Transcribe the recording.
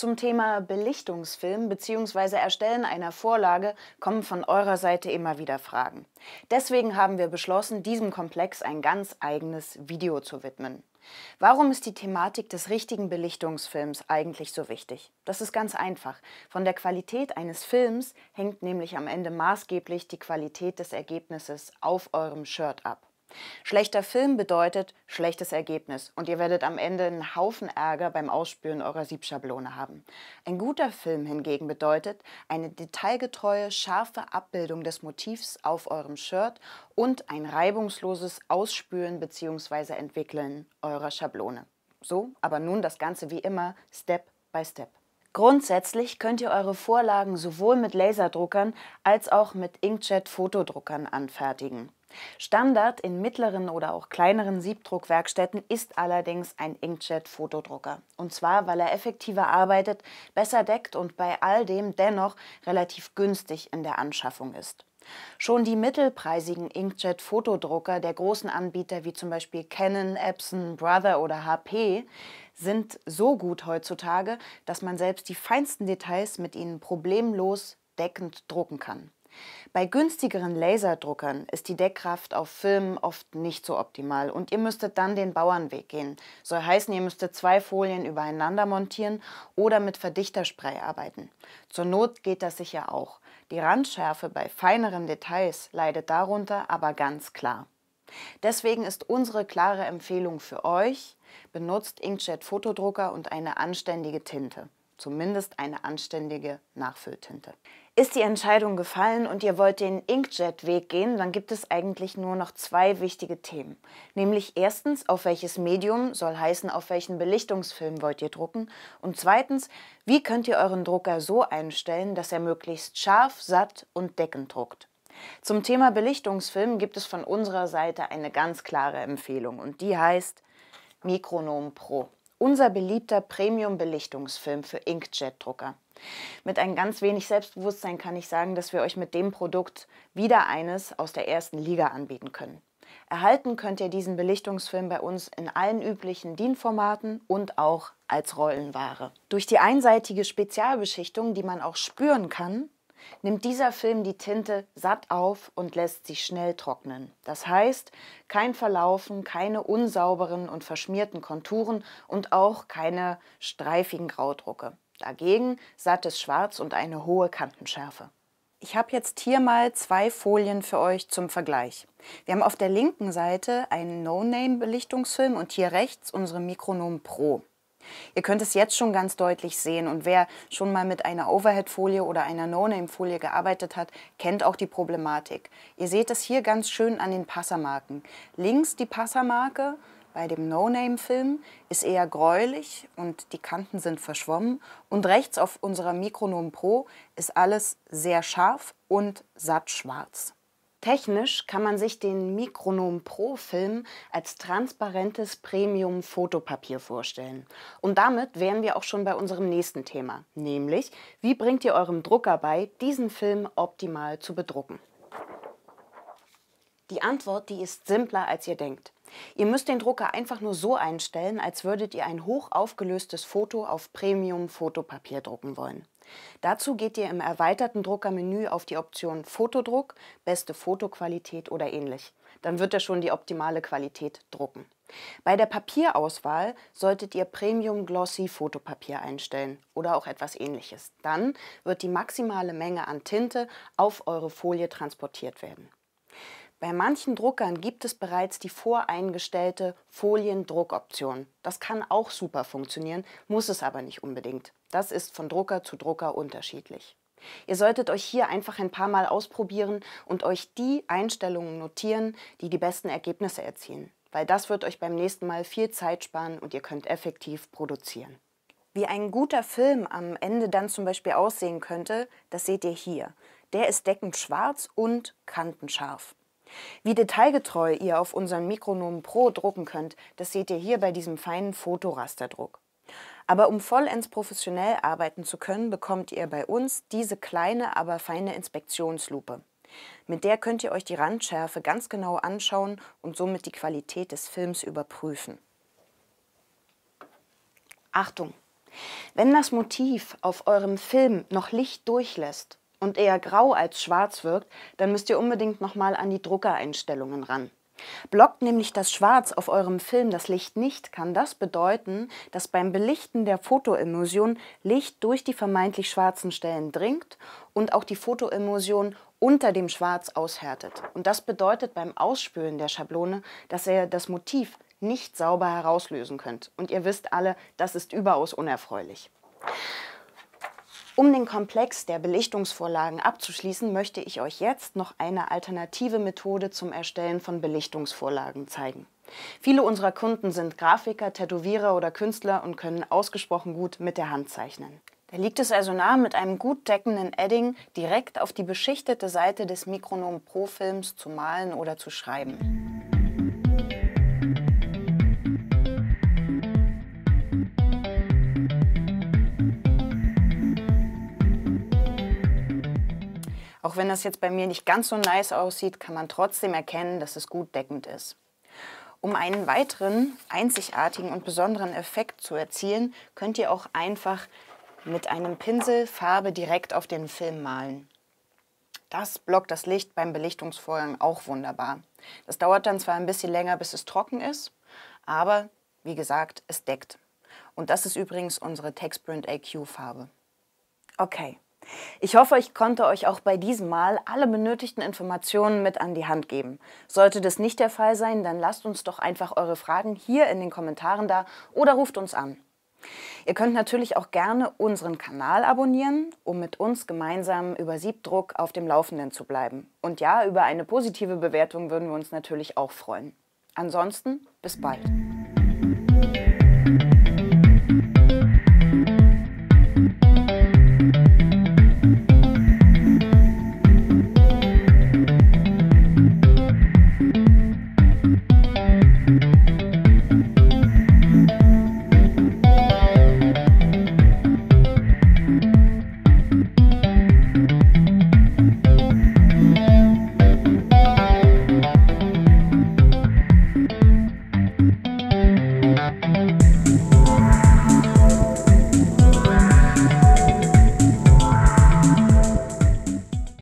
Zum Thema Belichtungsfilm bzw. Erstellen einer Vorlage kommen von eurer Seite immer wieder Fragen. Deswegen haben wir beschlossen, diesem Komplex ein ganz eigenes Video zu widmen. Warum ist die Thematik des richtigen Belichtungsfilms eigentlich so wichtig? Das ist ganz einfach. Von der Qualität eines Films hängt nämlich am Ende maßgeblich die Qualität des Ergebnisses auf eurem Shirt ab. Schlechter Film bedeutet schlechtes Ergebnis und ihr werdet am Ende einen Haufen Ärger beim Ausspülen eurer Siebschablone haben. Ein guter Film hingegen bedeutet eine detailgetreue, scharfe Abbildung des Motivs auf eurem Shirt und ein reibungsloses Ausspülen bzw. Entwickeln eurer Schablone. So, aber nun das Ganze wie immer, Step by Step. Grundsätzlich könnt ihr eure Vorlagen sowohl mit Laserdruckern als auch mit Inkjet-Fotodruckern anfertigen. Standard in mittleren oder auch kleineren Siebdruckwerkstätten ist allerdings ein Inkjet-Fotodrucker. Und zwar, weil er effektiver arbeitet, besser deckt und bei all dem dennoch relativ günstig in der Anschaffung ist. Schon die mittelpreisigen Inkjet-Fotodrucker der großen Anbieter wie zum Beispiel Canon, Epson, Brother oder HP sind so gut heutzutage, dass man selbst die feinsten Details mit ihnen problemlos deckend drucken kann. Bei günstigeren Laserdruckern ist die Deckkraft auf Filmen oft nicht so optimal und ihr müsstet dann den Bauernweg gehen. Soll heißen, ihr müsstet zwei Folien übereinander montieren oder mit Verdichterspray arbeiten. Zur Not geht das sicher auch. Die Randschärfe bei feineren Details leidet darunter aber ganz klar. Deswegen ist unsere klare Empfehlung für euch, benutzt Inkjet-Fotodrucker und eine anständige Tinte zumindest eine anständige Nachfülltinte. Ist die Entscheidung gefallen und ihr wollt den Inkjet-Weg gehen, dann gibt es eigentlich nur noch zwei wichtige Themen. Nämlich erstens, auf welches Medium soll heißen, auf welchen Belichtungsfilm wollt ihr drucken? Und zweitens, wie könnt ihr euren Drucker so einstellen, dass er möglichst scharf, satt und deckend druckt? Zum Thema Belichtungsfilm gibt es von unserer Seite eine ganz klare Empfehlung und die heißt Mikronom Pro unser beliebter Premium-Belichtungsfilm für Inkjet-Drucker. Mit ein ganz wenig Selbstbewusstsein kann ich sagen, dass wir euch mit dem Produkt wieder eines aus der ersten Liga anbieten können. Erhalten könnt ihr diesen Belichtungsfilm bei uns in allen üblichen DIN-Formaten und auch als Rollenware. Durch die einseitige Spezialbeschichtung, die man auch spüren kann, nimmt dieser Film die Tinte satt auf und lässt sie schnell trocknen. Das heißt, kein Verlaufen, keine unsauberen und verschmierten Konturen und auch keine streifigen Graudrucke. Dagegen sattes Schwarz und eine hohe Kantenschärfe. Ich habe jetzt hier mal zwei Folien für euch zum Vergleich. Wir haben auf der linken Seite einen No-Name-Belichtungsfilm und hier rechts unsere Mikronom Pro. Ihr könnt es jetzt schon ganz deutlich sehen und wer schon mal mit einer Overhead-Folie oder einer No-Name-Folie gearbeitet hat, kennt auch die Problematik. Ihr seht es hier ganz schön an den Passermarken. Links die Passermarke, bei dem No-Name-Film ist eher gräulich und die Kanten sind verschwommen. Und rechts auf unserer Mikronom Pro ist alles sehr scharf und satt schwarz. Technisch kann man sich den Mikronom Pro Film als transparentes Premium-Fotopapier vorstellen. Und damit wären wir auch schon bei unserem nächsten Thema, nämlich wie bringt ihr eurem Drucker bei, diesen Film optimal zu bedrucken? Die Antwort, die ist simpler, als ihr denkt. Ihr müsst den Drucker einfach nur so einstellen, als würdet ihr ein hoch aufgelöstes Foto auf Premium-Fotopapier drucken wollen. Dazu geht ihr im erweiterten Druckermenü auf die Option Fotodruck, beste Fotoqualität oder ähnlich. Dann wird er schon die optimale Qualität drucken. Bei der Papierauswahl solltet ihr Premium Glossy Fotopapier einstellen oder auch etwas ähnliches. Dann wird die maximale Menge an Tinte auf eure Folie transportiert werden. Bei manchen Druckern gibt es bereits die voreingestellte Foliendruckoption. Das kann auch super funktionieren, muss es aber nicht unbedingt. Das ist von Drucker zu Drucker unterschiedlich. Ihr solltet euch hier einfach ein paar Mal ausprobieren und euch die Einstellungen notieren, die die besten Ergebnisse erzielen, weil das wird euch beim nächsten Mal viel Zeit sparen und ihr könnt effektiv produzieren. Wie ein guter Film am Ende dann zum Beispiel aussehen könnte, das seht ihr hier. Der ist deckend schwarz und kantenscharf. Wie detailgetreu ihr auf unseren Mikronomen Pro drucken könnt, das seht ihr hier bei diesem feinen Fotorasterdruck. Aber um vollends professionell arbeiten zu können, bekommt ihr bei uns diese kleine, aber feine Inspektionslupe. Mit der könnt ihr euch die Randschärfe ganz genau anschauen und somit die Qualität des Films überprüfen. Achtung! Wenn das Motiv auf eurem Film noch Licht durchlässt und eher grau als schwarz wirkt, dann müsst ihr unbedingt nochmal an die Druckereinstellungen ran. Blockt nämlich das Schwarz auf eurem Film das Licht nicht, kann das bedeuten, dass beim Belichten der Fotoemulsion Licht durch die vermeintlich schwarzen Stellen dringt und auch die Fotoemulsion unter dem Schwarz aushärtet. Und das bedeutet beim Ausspülen der Schablone, dass ihr das Motiv nicht sauber herauslösen könnt. Und ihr wisst alle, das ist überaus unerfreulich. Um den Komplex der Belichtungsvorlagen abzuschließen, möchte ich euch jetzt noch eine alternative Methode zum Erstellen von Belichtungsvorlagen zeigen. Viele unserer Kunden sind Grafiker, Tätowierer oder Künstler und können ausgesprochen gut mit der Hand zeichnen. Da liegt es also nahe, mit einem gut deckenden Edding direkt auf die beschichtete Seite des Mikronom Pro Films zu malen oder zu schreiben. Auch wenn das jetzt bei mir nicht ganz so nice aussieht, kann man trotzdem erkennen, dass es gut deckend ist. Um einen weiteren einzigartigen und besonderen Effekt zu erzielen, könnt ihr auch einfach mit einem Pinsel Farbe direkt auf den Film malen. Das blockt das Licht beim Belichtungsvorgang auch wunderbar. Das dauert dann zwar ein bisschen länger, bis es trocken ist, aber wie gesagt, es deckt. Und das ist übrigens unsere Textprint AQ Farbe. Okay, ich hoffe, ich konnte euch auch bei diesem Mal alle benötigten Informationen mit an die Hand geben. Sollte das nicht der Fall sein, dann lasst uns doch einfach eure Fragen hier in den Kommentaren da oder ruft uns an. Ihr könnt natürlich auch gerne unseren Kanal abonnieren, um mit uns gemeinsam über Siebdruck auf dem Laufenden zu bleiben. Und ja, über eine positive Bewertung würden wir uns natürlich auch freuen. Ansonsten bis bald.